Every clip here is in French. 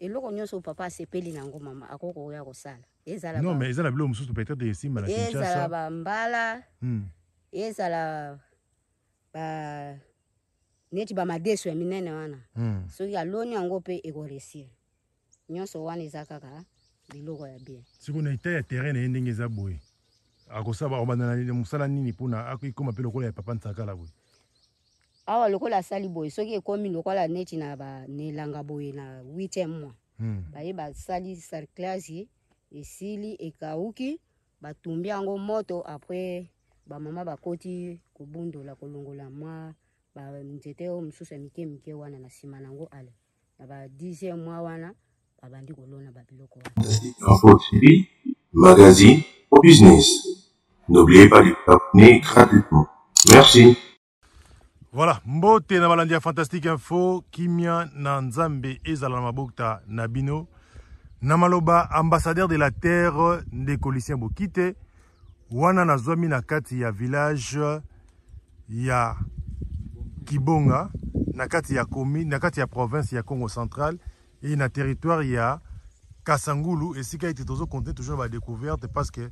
eloko nyonso papa asepeli na yango mama akokoya kosala non mais ezala biloko mosusu peut-être esimba na ezala bambala hmm. ezala ba neti bamadeso ya minene wana hmm. soki aloni yango mpe ekoresire nyonso wana eza kaka biloko ya bien sikoy na etat ya terrain na ye ndenge eza boye akosala akobanda na mosala nini mpona akokoma mpe lokola ya papa nsakala boye awa lokola asali boye soki ekómi lokola neti na banelanga boye na huitième mois mm. baye basali sarclase ye esili ekauki batumbi yango moto apres bamama bakoti kobundola kolongola mwa banzete oyo mosusu ya mike mike wana na nsima nango ala na ba dixième mois wana babandi kolona babiloko wana magazine au business n'oubliez pas de vous abonner gratuitement merci voilà mbote na fantastique info kimia Nanzambe, nzambe ezala Nabino Namaloba, ambassadeur de la terre de Colisiens bokite wana zomi na kati ya village ya kibonga na kati ya commune na kati ya province ya congo central et na territoire ya kasangulu esika ete est toujours na découverte parce que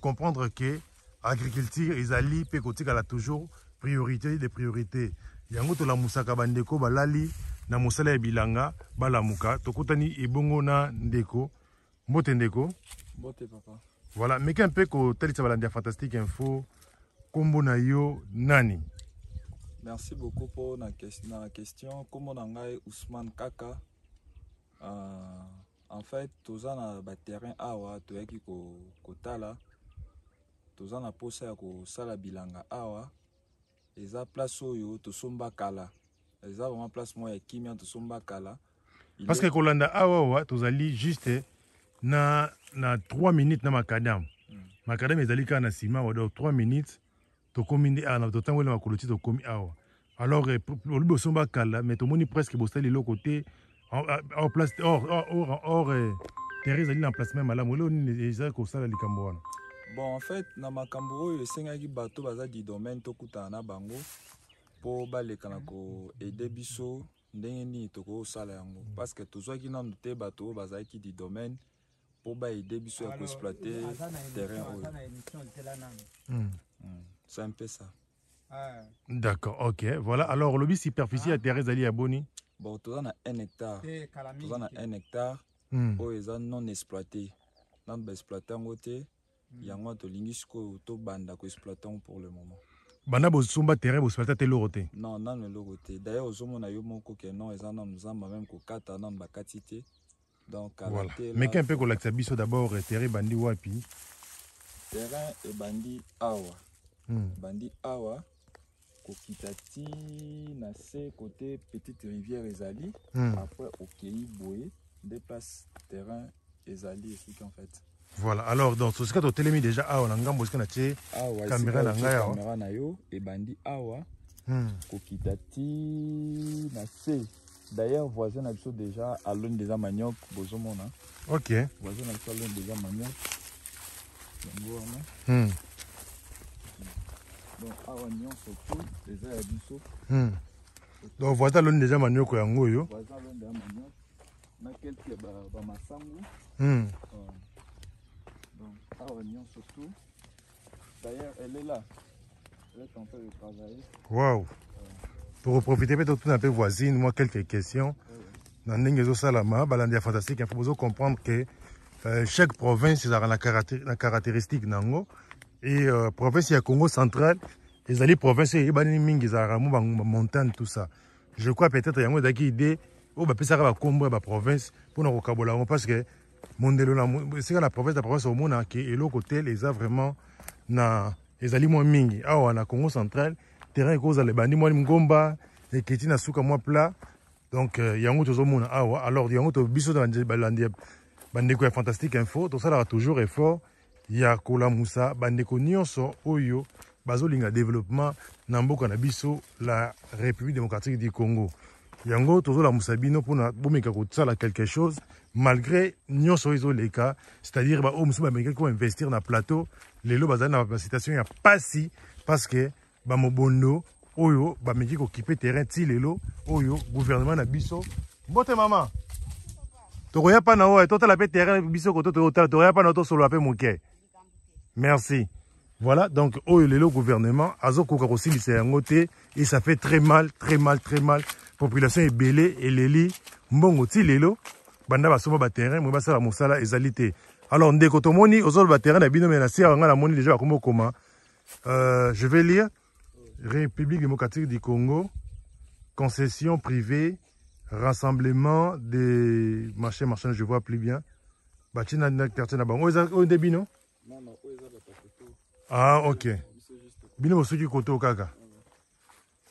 comprendre que agriculture ezali mpe a toujours priorité des priorités yango musaka bandeko balali na musala ya bilanga balamuka tokutani ebongo na ndeko mbote ndeko mbote papa voilà meke mpe kotalisa balandi fantastique info Combo na yo nani merci beaucoup pour na, na question Comment on ousmane kaka euh, en fait toza na terrain awa ko kotala la toza na posa ko sala bilanga awa les eza place oyo somba kala eza vraiment place moko ya kimia somba kala parce que kolanda awa awa tozali juste na, na 3 minutes na makadamu mm. makadamu ezali kaka na nsima awa donc 3 minutes tokomi nde awa ah, totangwela makolo ti tokomi awa alors eh, olobi bosomba kala mais moni presque bosali en place or or or, eh, terre ezali na emplacement ya malamu eleo nini ezali kosala likambo wana bon en fait na makambo oyo esengaki bato baza du domaine tokutana na bango mpo baleka na koede biso ndenge nini tokosala yango parce que tozwaki n'a te bato oyo bazalaki du domaine pour mpo baede biso ya koexploite terrain oyo hmm. Hmm. ça un ah. ça d'accord ok voilà alors lobi superficie ya ah. terrain ezali ya boni bon toza na 1 hectare toza na 1 hectare hmm. oyo eza non exploité nanu exploité yango te Hmm. yango tolingi sikoyo tobanda koexploite ngo pour le moment banda bosomba terrain boexploite te eloko te non nano eloko te d'ailleurs ozomona yo moko ke non eza nano nzamba meme kokata nano bakati te donc voilà. meke mpe kolakisa biso d'abord terrain ebandi wapi terrain ebandi awa mm. ebandi awa kokita ti na se kote petite rivière ezali mm. après okei boye nde place terrain ezali esiki en fait voilà alors donc tu télémi déjà awa na ngambo sika na tie kamera ya. yo ebandi awa Hm. na se d'ailleurs voisin a biso déjà l'un des manioc bozomona ok voisin a déjà manioc donc awa déjà hmm. donc voisin déjà manioc yango yo. voisin déjà manioc donc, à Réunion surtout. D'ailleurs, elle est là. Elle est en train de travailler. Waouh! Pour profiter peut-être tout un peu voisine, moi quelques questions. Dans Ningezo Salama, Balandia Fantastique, il faut comprendre que euh, chaque province a la caractéristique nango et la euh, province ya Congo central les alliés province et eh, bani mingi zaramu tout ça. Je crois peut-être yango daki idée oh bah ça va combo ba province pour nous recaboler parce que mondelola c'est la province la province est l'autre côté, les a vraiment na les aliments mingi awa na congo central terrain ekozala ebandi mwa ngomba eketi na suka mwa plat donc a euh, y yango Ah awa alors a y autre biso bandeko est fantastique info ça, là, toujours effort ya Moussa bandeko nyonso oyo bazolinga développement na mboka na biso la république démocratique du congo yango tozolamusa musabino mpona bomeka kosala quelque chose malgré nyonso oyo cas c'est-à-dire baoyo mosusu bamekaki investir na plateau lelo bazana na basitation ya pasi parce que bamobondo oyo ko kokipe terrain ti lelo oyo gouvernement na biso mbote mama pa mpana oyo la mpe terrain biso koto toyotala tokoya mpana oyo la mpe moke merci Voilà, donc, oh, le gouvernement, azo aussi kosilisa yango te, et ça fait très mal, très mal, très mal, population ebele eleli mbongo ti lelo banda basomba terrain moi basala mosala ezali te alors ndeko tomoni autres terrain na bino me na sira yanga Moni déjà bakomi euh, je vais lire république démocratique du congo concession privée rassemblement des marchés marchands je vois plus bien bati na quartier na bango oyo nde bino ah ok bino bosuki koto kaka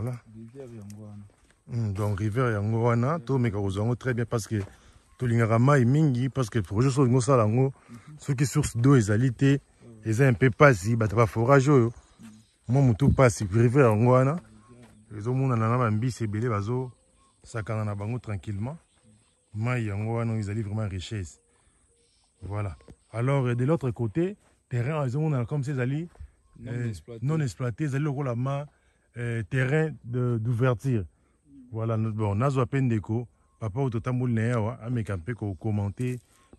voilà. Mm, donc rivière yango tout tomeka kozwa yango très bien parce que tolingaka mai mingi parce que pour projet so olingi osala yango soki mhm. source d'eau ezali ils eza un peu bah, oh. mhm. Moi, bato baforage oyo mwa motu pasi rivière ils ont ezomonana na bambisi ebele bazosakana na bango tranquillement mais yango ils oyo vraiment richesse voilà alors de l'autre côté terrain ont comme ces ezali non le ezali lokola main. Euh, terrain de d'ouverture voilà bon Nazo Apendeko, ndeko papa tamoul totamboli na ye awa ameka mpe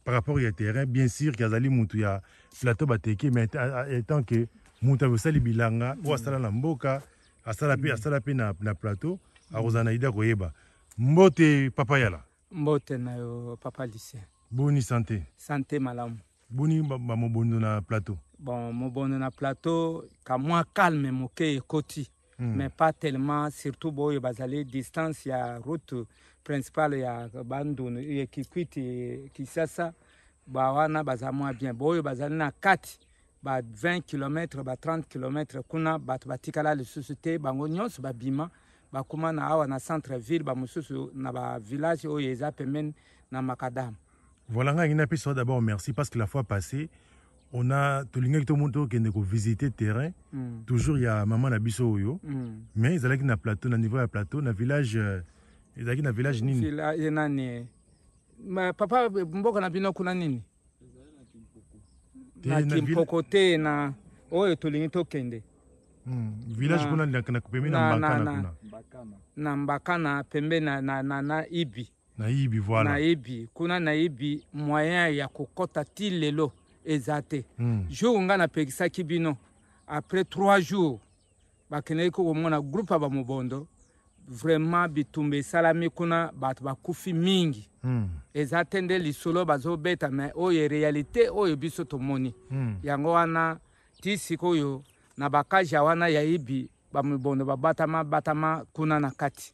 par rapport au terrain bien sûr ke azali motu ya plateau bateke mais étant que moto akosali bilanga ou asala na mboka asala Pi, asala Pi na, na plateau akozala na ide akoyeba mbote papa yala mbote na papa lycien Bonne santé santé malamu boni bamobondo na plateau bon bon na plateau moi calme moke ekoti mm. mais pas tellement surtout boyo la distance ya route principale ya y a Kikwit kisasa bawana baza bien boyo bazali na 4, ba 20 km ba 30 km kuna bato batikala lisusu te bango bah, Bima, babima bakuma na awa na centre ville bamosusu na bavillage oyo eza Pemen, na Makadam. voilà ngai ngi napesa d'abord merci parce que la fois passée on a tout le monde visité le terrain mm. y toujours maman mama a biso oyo mm. mais ezalaki na plateau na niveau ya plateau le village ezalaki euh, village nini ma papa mboka na bino kuna nini na kimpoko na oyo mm. village kuna village na mbakana na mbakana pembe na, na, na, ibi na ibi voilà na ibi kuna na ibi moyen ya kokota ti lelo eza te mm. jour nga napekisaki bino après trois jours bakendeki komona groupe ya bamobondo vraiment bitumba esalami kuna bato bakufi mingi mm. eza te nde lisolo bazobeta me oyo erealité oyo biso tomoni mm. yango wana ti sikoyo na bakaja wana yayibi bamobondo babatama batama kuna na kati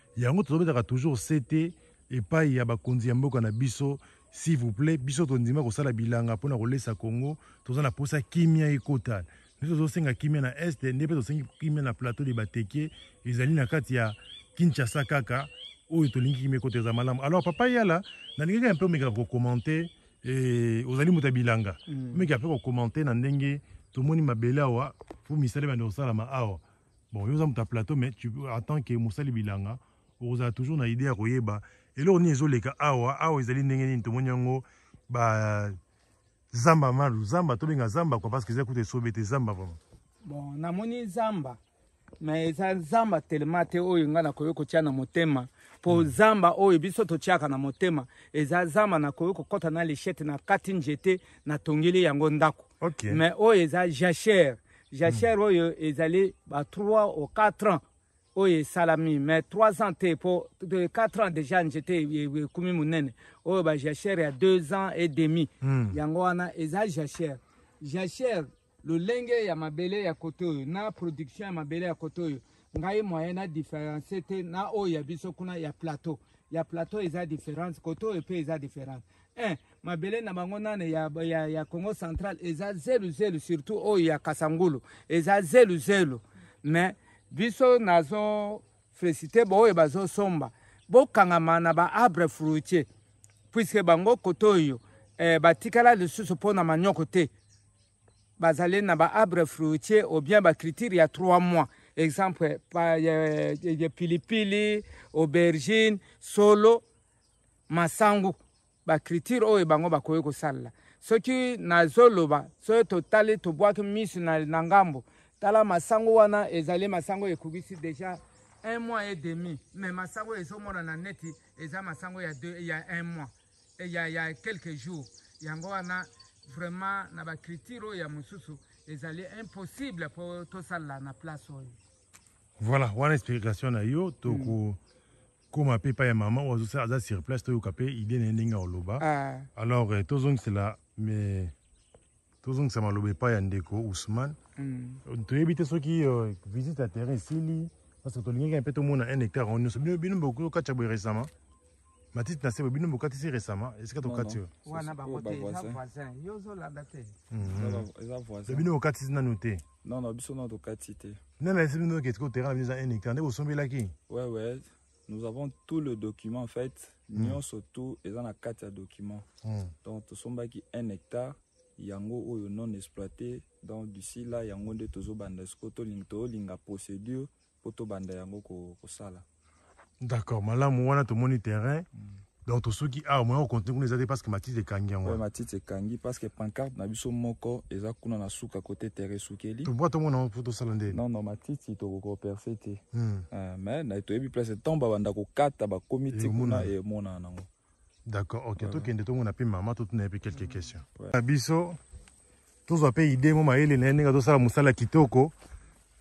yango a toujours cété sete epai ya bakonzi ya mboka na biso s'il vous plaît biso tondima kosala bilanga mpona kolesa congo toza na posa kimia ekota biso tozosenga kimia na este nde mpe tosengi kimia na plateau de bateke ezali na kati ya kinshasa kaka oyo tolingi kimia ekota côté Zamalam. alors papa yala nalingaki ya mpe commenter. kokomante eh, ozali moto ya bilanga omekaka mm. mpe commenter. na ndenge tomoni mabele awa fo misala ebanda ma awa bon yo oza moto plateau mais tu attends que mosali bilanga okozala toujours na idée ya koyeba eloko nini ezoleka awa awa ezali ndenge nini tomoni yango bazamba malu zamba tobenga zamba kua parce que eza kuta esobe te zamba vraimen bon namoni zamba me eza zamba telema te oyo ngai nakoki kotia na motema mpo mm. zamba oyo biso totiaka na motema eza zamba nakoki kokɔta na leshete na kati nzete natongeli yango ndako okay. me oyo eza jachere jachere mm. oyo ezali ba 3 o 4 ans Oui salami, mais trois ans pour de quatre ans déjà j'étais comme nzete ekumi j'achère il y a deux ans et demi mm. yango wana jachère jachère le lolenge ya belle ya à na production ya belle ya à ngai moyen na différence te na a ya biso kuna ya plateau ya plateau a différence kote oyo mpe eza différence ma belle na y a, ya, ya, a congo central zéro, zéro, surtout oyo oh, ya kasangulu zéro, zéro. mais biso nazofelisite baoyo bazosomba bokangama na baarbre fruitier puiske bango kote oyo eh, batikala lisusu mpona manioko te bazali na baarbre fruitier ou bien bacriture ya 3 mois exemple ye pilipili aubergine solo masangu bacriture oyo bango bakoki kosalela soki nazoloba soki totali tobwaki miso na, na ngambo tala masango wana ezali masango ekokisi deja un mois et demi mais masango na neti eza masango ya, deux, ya un mois il ya, ya quelques jours yango wana vraiment na bacriture oyo ya mususu ezali impossible to sala na place oyo voilà wana explication na yo toko hmm. koma mpe epai ya mama oyo aza sur place toyoka kapé idée na ye ndenge oloba ah. alors eh, là mais tous ce que ça m'a loupé pas un déco Ousmane mm. euh, on doit éviter ceux qui visitent terrain ici parce que ton lien tu as un peu tout le monde à un hectare on a bien beaucoup au catch récemment ma petite n'a pas bien beaucoup catch récemment est-ce que ton as catch ouais on a pas côté voisin ils ont la bête ils ont voisin bien beaucoup catch n'a noté non non ils sont dans le catch non mais c'est bien que tu au terrain visant un hectare vous sommes là qui ouais ouais nous avons tout le document en fait mhm. nous on surtout ils ont la carte à document mhm. donc tu sommes qui un hectare yango oyo non exploité donc d'ici là yango nde tozobanda siko tolingi tolinga procédure mpo tobanda yango kosala d'accord malamu wana tomoni terrain mm. donc tosoki awa moya kocontinue kuna eza te parceke matite ekangi yango matite ekangi parceke pancarte na biso moko eza kuna na suka kote terrain esukeli toboa tomona po tosala nde non non matiti tokokoperse te hmm. ah, mais toyebi place ntango babanda kokata bakomi eh, ti kuna emonana eh, nango D'accord, ok. Voilà. tokende tomona mpe mama tout n'a ye quelques mm. questions. question na biso tozwa mpe ide mo mayele na ye ndenge tosala mosala ya kitoko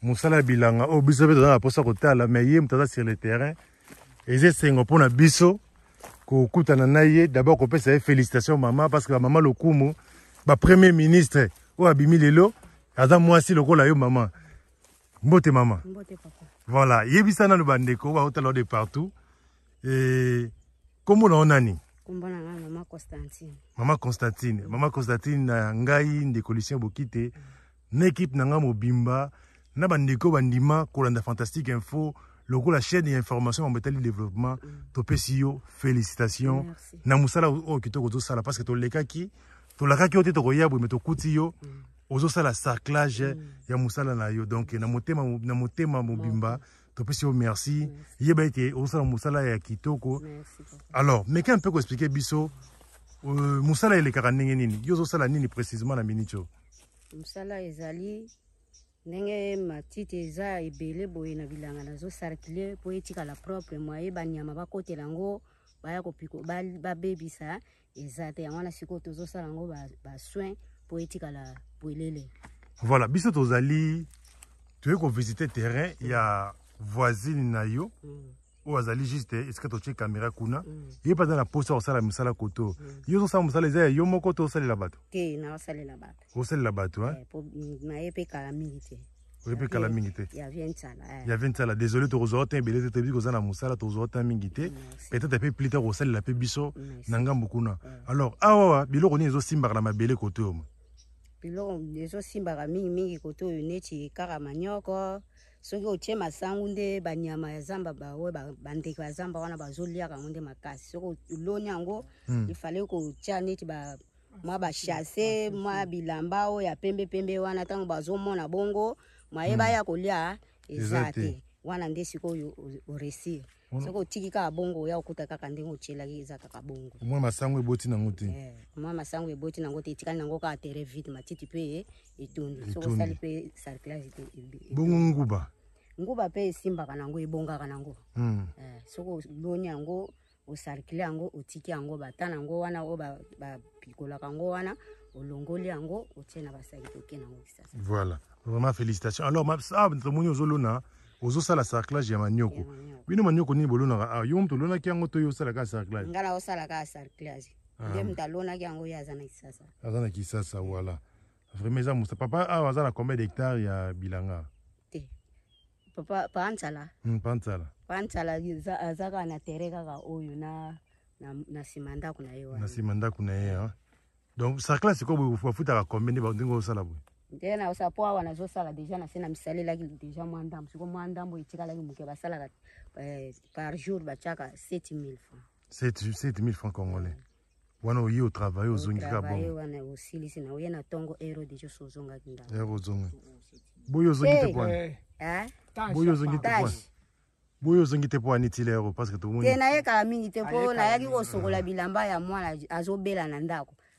mosala ya bilanga oyo biso mpe toza na mposa kotala mai ye moto aza sur le terrain eza esengo mpona biso kokutana na ye dabord kopesa ye félicitation mama parce que bamama lokumu premier ministre oyo abimi lelo aza mwasi lokola yo mama mbote mama mbote, papa. voilà yebisa le bandeko oyo baotala de partout Et on en a ni? kombo na ngai mama constantine mama constantine mama constantine na ngai ndeko lucien bokite na ekipe na ngai mobimba na bandeko bandima kolanda fantastique info lokola chaîne ya information mambo etali développement mm. topesi yo félicitation na mosala oyo kitoko ozosala parce que tolekaki tolakaki yo te tokoya boye me tokuti yo mm. ozosala sarclage mm. ya mosala na yo donc na motema mobimba mm. topesi merci yeba au ozosala musala ya kitoko alors mais qu'un peu qu'expliquer biso euh, musala ile ndenge nini yo ozosala nini précisément na minute musala mosala ezali ndenge matite za ebele boye na bilanga nazosarkile à la propre mwaye ba bakotela yango baya kopiko babebisa la te yango sala ngo ba ba soin à la bwelele voilà biso tozali tu veux visite visite terrain il y a voisine na yo mm. ou azali juste tu eh, totie caméra kuna mm. ye mpe aza na au de musala koto mm. yo ozosala mosala eza ya yo moko to osalela bato te na osalela bato osalela bato hein? eh, na ye mpe kala il y a mpe kala il y a désolé tokozwa otin un te salon na mosala tokozwa otin mingi peut-être plus tard kosalela mpe biso na ngambu un alors awawa biloko Simba ezosimbaka na koto yo ma biloko koto un neti soki otie masangu nde banyama ya zamba baoyo bandeke ya zamba wana bazoliaka yango nde makasi soki oloni yango hmm. ifale kotia neti mwa bashase mwa hmm. bilamba oyo ya pembe pembe wana ntango bazomona bongo mayeba hmm. ya kolia eza te wana nde sikoyo oresir soko otiki kaka bongo oya okuta kaka ndenge otyelaki eza kaka bongo omwa masango eboti nango te omwa eh, masango eboti nango te etikali nango kaka terrain vide matiti mpe etondi eh, soko osali mpe sarclage bongo nguba nguba mpe esimbaka nango ebongaka nango hmm. eh, soko oboni yango osarkile yango otiki yango bata nango wana oyo bapikolaka yango wana olongoli yango otie na basaki toke nango kisasa voilà vraiment félicitation alors ah, tomoni ozolona ozosala sarclage ya manioko bino manioko nini bolonaka awa ah, yo moto olonaki yango to yo osalaka sarclage ngai na osalaka sarclage ah. nde moto alonaki yango ye aza na kisasa aza na kisasa wala vraiment eza mosa papa awa aza na combien d'hectare ya bilanga te papa pantsala hmm, pantsala pantsala aza kaka na terrain kaka oyo na na nsima ndako na ye wana na nsima ndako na ye donc sarclage sikoyo bafutaka combien nde ndenge osala boye ndena osapoa wanazosala deja nasena misalelaki deja mwandambo siko mwandambo etikalaki moke basalaka eh, par jour batiaka 7000 francs 7000 francs congolais wana oye otravaille ozongika bonwana osilisi na oye na tongo ero deja so ozongaki ndambo ero zonga boyo ozongi te pwani eh? boyo ozongi te pwani boyo ozongi te mpo ani tila ero parce que tomoni ye nayekala mingi te mpo nayaki kosokola bilamba ya mwana azobela na ndako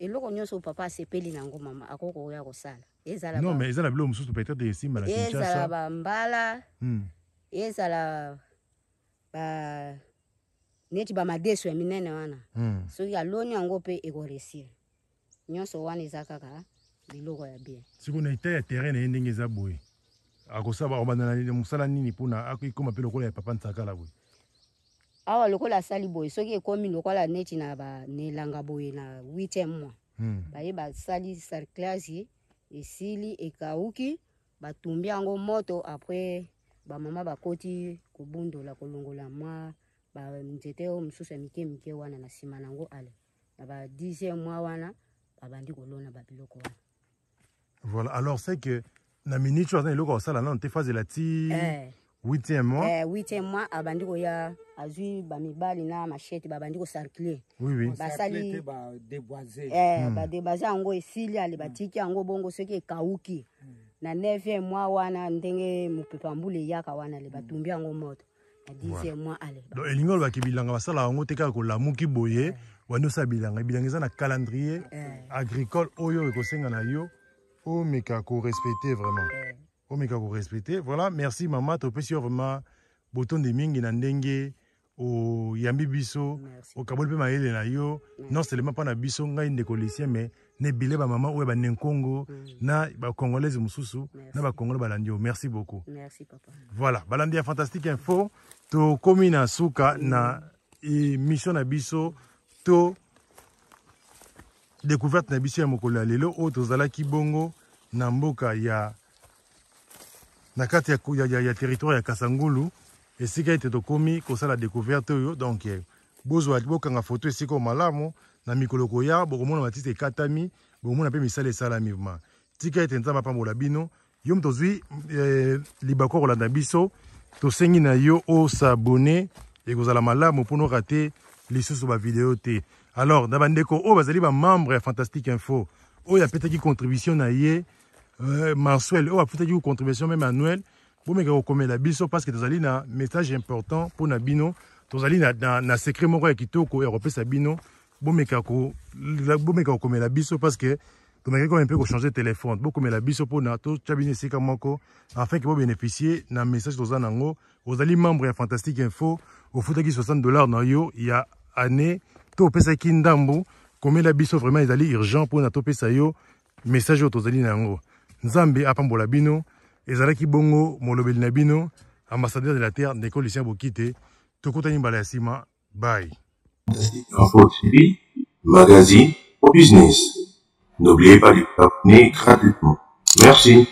eloko nyonso papa asepeli na yango mama akokoya kosala non mais eza na biloko mosusu peut-être esimba na kinshasa ezala bambala hmm. ezala ba neti bamadeso ya minene wana hmm. soki aloni yango mpe ekoresir nyonso wana eza kaka biloko ya bien sikoy na etat ya terrain na ye ndenge eza boye akosala akobanda na mosala nini mpona akokoma mpe lokola ya papa nsakala boye awa lokola asali boye soki ekómi lokola neti na banelanga boye na huitième mois mm. baye basali sarclase ye esili ekauki batumbi yango moto apres bamama bakoti kobundola kolongola mwa banzete oyo mosusu ya mike mike wana na nsima nango ale na ba dixième mois wana babandi kolona babiloko wana voilà alors c'est que na minute oyo aza na eloko ya kosala nano te fazela ti eh. huitième mois eh, huitième mois abandiko ah, ya azwi bamibali na mashete babandi kosarkile oui, oui. basali badeboise eh, mm. badeboise yango esili ale batiki hmm. yango bongo seke kauki. mm. na neuvième mois wana ndenge mupepambule eyaka wana ale batumbi hmm. mois moto donc elingi olobaki bilanga basalaka yango te kaka kolamuki boye wandi eh. Wano bilanga e bilanga eza na calendrier eh. agricole oyo ekosenga na yo omeka respecté vraiment eh omi ka korespecte voilà merci mama topesi ma vraiment de mingi na ndenge yambi biso pe ma ele na yo non seulement mpo na biso ngai ndeko lycien mais na ebele maman oyo bane nkongo mm. na bacongolaise mususu, na ba congolais merci beaucoup merci, papa. voilà balandia fantastique info to na suka mm. na mission na biso to découverte na biso ya mokolo ya lelo oyo tozalaki bongo na mboka ya na kati ya, ya, ya, ya territoire ya kasangulu esika ete tokomi kosala découverte oyo donc eh, bozwa bokanga foto esika malamu na mikolo koya bokomona batite ekatami bokomona pe misale sala vraimen tika ete nzambe apambola bino yo moto ozwi eh, libakwa kolanda biso tosengi na yo osabone ekozala malamu mpona oka te lisusu bavideo te alors na bandeko oyo bazali bamembre ya fantastique info oyo apetaki contribution na ye euh, mensuel oyo oh, bafutaki contribution même annuel bomeka kokomela biso parceke tozali na message important pour mpona bino tozali na, na, na sekret moko ya kitoko ya kopesa bino bomeka kokomela biso parceke tomekaki kome mpe kochange telefone bokomela biso mpona totya bino secret moko afin que ke bobénéficie na message toza nango ozali membre ya fantastique info ofutaki 60 dollars na yo a année to opesaki ndambo la biso vraiment ezali urgent mpona topesa Pesayo. message au tozali na yango nzambe apambola bino ezalaki bongo molobeli na ambassadeur de la terre ndeko lucien bokite tokutani mbala ya nsima magazine au business n'oubliez pas de vous abonner gratuitement merci